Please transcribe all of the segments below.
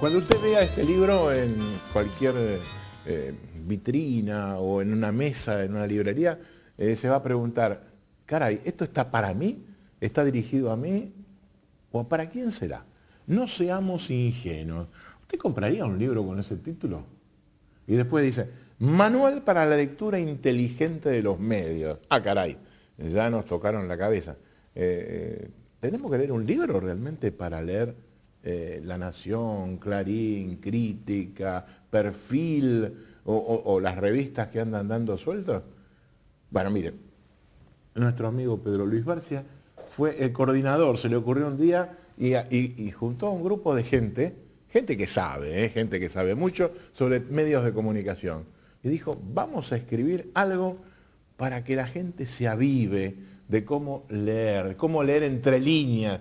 Cuando usted vea este libro en cualquier eh, vitrina o en una mesa, en una librería, eh, se va a preguntar, caray, ¿esto está para mí? ¿Está dirigido a mí? ¿O para quién será? No seamos ingenuos. ¿Usted compraría un libro con ese título? Y después dice, Manual para la lectura inteligente de los medios. Ah, caray, ya nos tocaron la cabeza. Eh, ¿Tenemos que leer un libro realmente para leer eh, la Nación, Clarín, Crítica, Perfil o, las revistas que andan dando sueltos? Bueno, mire, nuestro amigo Pedro Luis García fue el coordinador, se le ocurrió un día y, juntó a un grupo de gente, gente que sabe, eh, gente que sabe mucho sobre medios de comunicación. Y dijo, vamos a escribir algo para que la gente se avive de cómo leer, cómo leer entre líneas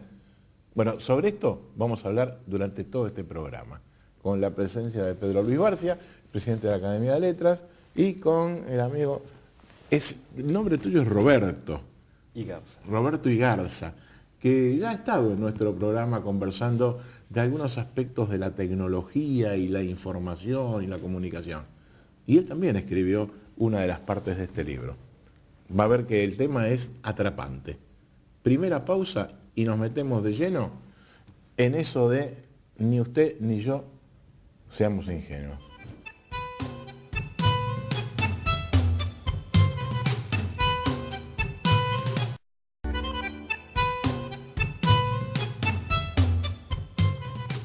bueno, sobre esto vamos a hablar durante todo este programa, con la presencia de Pedro Luis Barcia, presidente de la Academia de Letras, y con el amigo, el nombre tuyo es Roberto. Igarza. Roberto Igarza, que ya ha estado en nuestro programa conversando de algunos aspectos de la tecnología y la información y la comunicación. Y él también escribió una de las partes de este libro. Va a ver que el tema es atrapante primera pausa y nos metemos de lleno en eso de ni usted ni yo seamos ingenuos.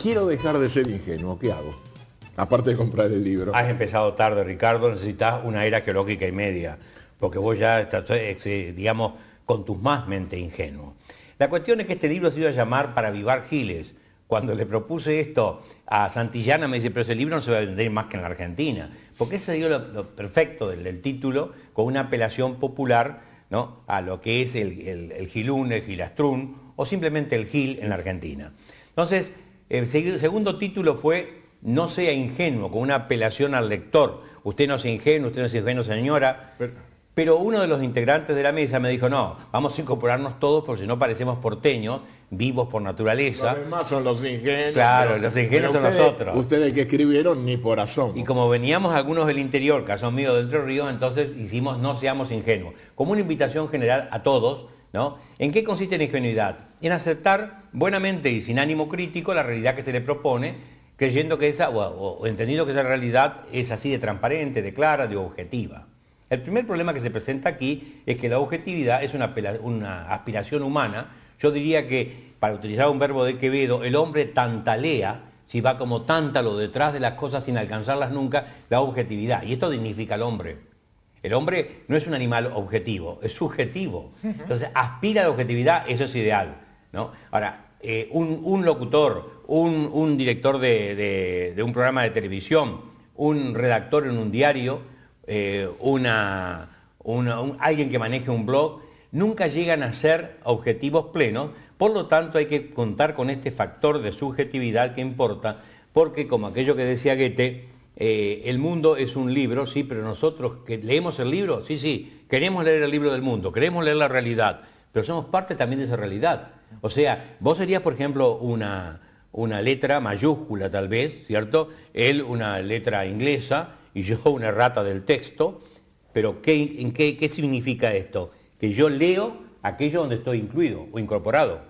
Quiero dejar de ser ingenuo, ¿qué hago? Aparte de comprar el libro. Has empezado tarde, Ricardo, necesitas una era geológica y media, porque vos ya estás, eh, eh, digamos, con tus más mente ingenuo. La cuestión es que este libro se iba a llamar Para Vivar Giles. Cuando le propuse esto a Santillana me dice, pero ese libro no se va a vender más que en la Argentina, porque ese dio lo, perfecto del, título con una apelación popular ¿no? a lo que es el, el, el, gilún, el gilastrún o simplemente el gil en la Argentina. Entonces, el segundo título fue No sea ingenuo, con una apelación al lector. Usted no es ingenuo, usted no es ingenuo, señora. Pero uno de los integrantes de la mesa me dijo, no, vamos a incorporarnos todos porque si no parecemos porteños, vivos por naturaleza. Los demás son los ingenuos. Claro, los ingenuos son nosotros. Ustedes que escribieron ni por Y como veníamos algunos del interior, caso mío de Entre Ríos, entonces hicimos no seamos ingenuos. Como una invitación general a todos, ¿no? ¿En qué consiste la ingenuidad? En aceptar buenamente y sin ánimo crítico la realidad que se le propone, creyendo que esa, o entendiendo que esa realidad es así de transparente, de clara, de objetiva. El primer problema que se presenta aquí es que la objetividad es una, aspiración humana. Yo diría que, para utilizar un verbo de Quevedo, el hombre tantalea, si va como tántalo detrás de las cosas sin alcanzarlas nunca, la objetividad. Y esto dignifica al hombre. El hombre no es un animal objetivo, es subjetivo. Entonces, aspira a la objetividad, eso es ideal. Ahora, eh, un, locutor, un, director de, un programa de televisión, un redactor en un diario, eh, alguien que maneje un blog, nunca llegan a ser objetivos plenos, por lo tanto hay que contar con este factor de subjetividad que importa, porque como aquello que decía Goethe, eh, el mundo es un libro, sí, pero nosotros que leemos el libro, sí, sí, queremos leer el libro del mundo, queremos leer la realidad, pero somos parte también de esa realidad. O sea, vos serías, por ejemplo, una, una letra mayúscula tal vez, ¿cierto? Él una letra inglesa, y yo una rata del texto, pero ¿qué, en qué, significa esto? Que yo leo aquello donde estoy incluido o incorporado.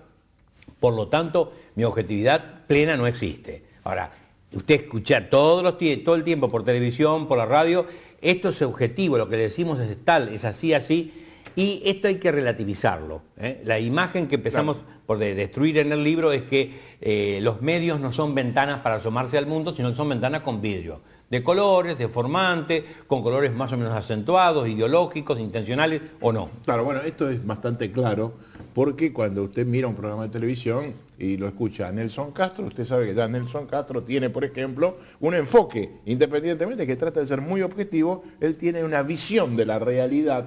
Por lo tanto, mi objetividad plena no existe. Ahora, usted escucha todos los, todo el tiempo por televisión, por la radio, esto es objetivo, lo que le decimos es tal, es así, así, y esto hay que relativizarlo. ¿eh? La imagen que empezamos por destruir en el libro es que eh, los medios no son ventanas para asomarse al mundo, sino que son ventanas con vidrio de colores, deformante, con colores más o menos acentuados, ideológicos, intencionales o no. Claro, bueno, esto es bastante claro porque cuando usted mira un programa de televisión y lo escucha a Nelson Castro, usted sabe que ya Nelson Castro tiene, por ejemplo, un enfoque, independientemente que trata de ser muy objetivo, él tiene una visión de la realidad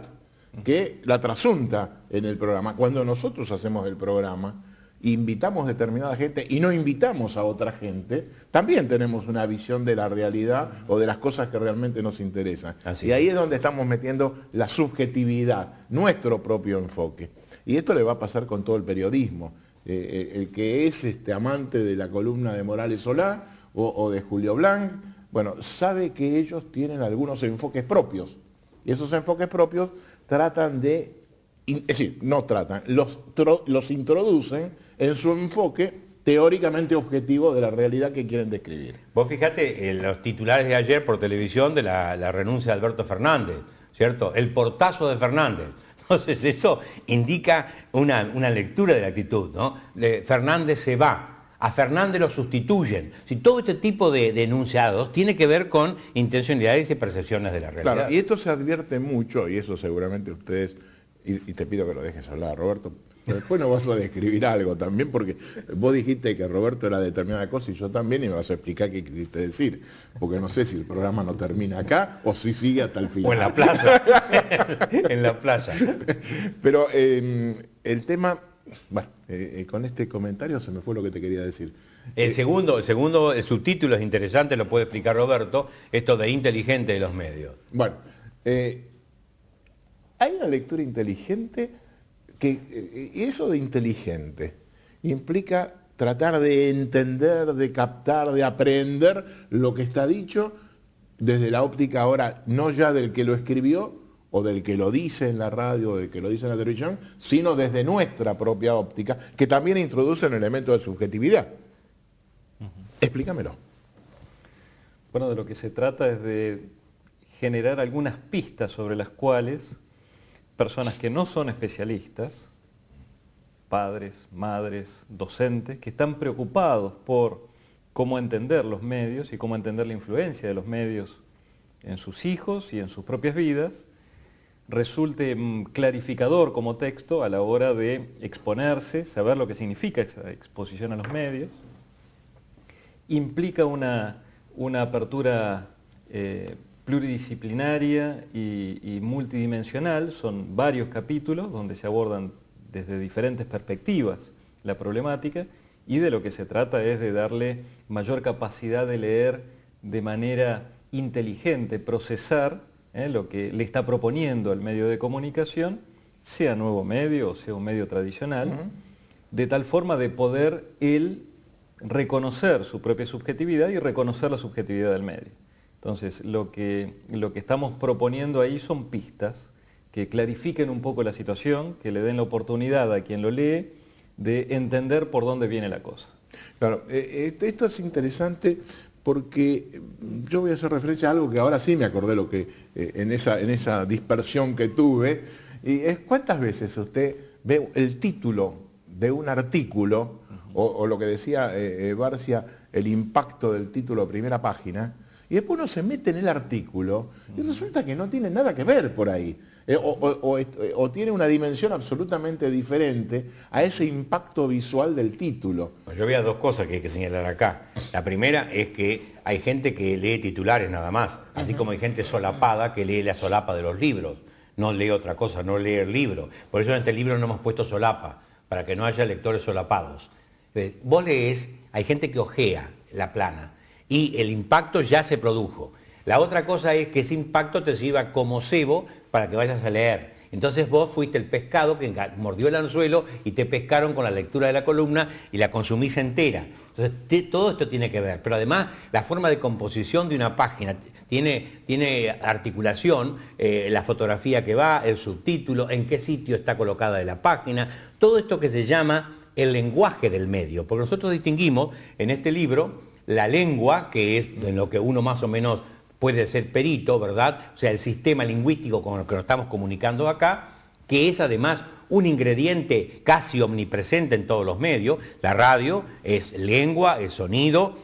que la trasunta en el programa. Cuando nosotros hacemos el programa, invitamos determinada gente y no invitamos a otra gente, también tenemos una visión de la realidad o de las cosas que realmente nos interesan. Así y ahí es donde estamos metiendo la subjetividad, nuestro propio enfoque. Y esto le va a pasar con todo el periodismo. Eh, eh, el que es este amante de la columna de Morales Solá o, o de Julio Blanc, bueno, sabe que ellos tienen algunos enfoques propios. Y esos enfoques propios tratan de es decir, no tratan, los, los introducen en su enfoque teóricamente objetivo de la realidad que quieren describir. Vos fijate en los titulares de ayer por televisión de la, renuncia de Alberto Fernández, ¿cierto? El portazo de Fernández. Entonces eso indica una, una lectura de la actitud, ¿no? Fernández se va, a Fernández lo sustituyen. Si todo este tipo de denunciados tiene que ver con intencionalidades y percepciones de la realidad. Claro, y esto se advierte mucho, y eso seguramente ustedes y, te pido que lo dejes hablar, Roberto, después nos vas a describir algo también, porque vos dijiste que Roberto era determinada cosa y yo también, y me vas a explicar qué quisiste decir, porque no sé si el programa no termina acá o si sigue hasta el final. O en la plaza. en la plaza. Pero em, el tema, bueno, eh, eh, con este comentario se me fue lo que te quería decir. El eh, segundo, el segundo el subtítulo es interesante, lo puede explicar Roberto, esto de inteligente de los medios. Bueno, hay una lectura inteligente que eh, eso de inteligente implica tratar de entender, de captar, de aprender lo que está dicho desde la óptica ahora, no ya del que lo escribió o del que lo dice en la radio o del que lo dice en la televisión, sino desde nuestra propia óptica, que también introduce un elemento de subjetividad. Explícamelo. Bueno, de lo que se trata es de generar algunas pistas sobre las cuales personas que no son especialistas, padres, madres, docentes, que están preocupados por cómo entender los medios y cómo entender la influencia de los medios en sus hijos y en sus propias vidas, resulte mm, clarificador como texto a la hora de exponerse, saber lo que significa esa exposición a los medios, implica una, apertura eh, pluridisciplinaria y, multidimensional, son varios capítulos donde se abordan desde diferentes perspectivas la problemática y de lo que se trata es de darle mayor capacidad de leer de manera inteligente, procesar ¿eh? lo que le está proponiendo al medio de comunicación, sea nuevo medio o sea un medio tradicional, de tal forma de poder él reconocer su propia subjetividad y reconocer la subjetividad del medio. Entonces, lo que, lo que estamos proponiendo ahí son pistas que clarifiquen un poco la situación, que le den la oportunidad a quien lo lee de entender por dónde viene la cosa. Claro, eh, eh, esto es interesante porque yo voy a hacer referencia a algo que ahora sí me acordé lo que eh, en esa, en esa dispersión que tuve, y es cuántas veces usted ve el título de un artículo, o, lo que decía Barcia, el impacto del título primera página, y después uno se mete en el artículo y resulta que no tiene nada que ver por ahí. Eh, o, tiene una dimensión absolutamente diferente a ese impacto visual del título. Yo veía dos cosas que hay que señalar acá. La primera es que hay gente que lee titulares nada más, así como hay gente solapada que lee la solapa de los libros. No lee otra cosa, no lee el libro. Por eso en este libro no hemos puesto solapa, para que no haya lectores solapados. Eh, vos lees, hay gente que ojea la plana y el impacto ya se produjo. La otra cosa es que ese impacto te sirva como cebo para que vayas a leer. Entonces vos fuiste el pescado que mordió el anzuelo y te pescaron con la lectura de la columna y la consumís entera. Entonces todo esto tiene que ver, pero además la forma de composición de una página tiene, tiene articulación, eh, la fotografía que va, el subtítulo, en qué sitio está colocada de la página, todo esto que se llama el lenguaje del medio, porque nosotros distinguimos en este libro la lengua, que es en lo que uno más o menos puede ser perito, ¿verdad? O sea, el sistema lingüístico con el que nos estamos comunicando acá, que es además un ingrediente casi omnipresente en todos los medios. La radio es lengua, es sonido.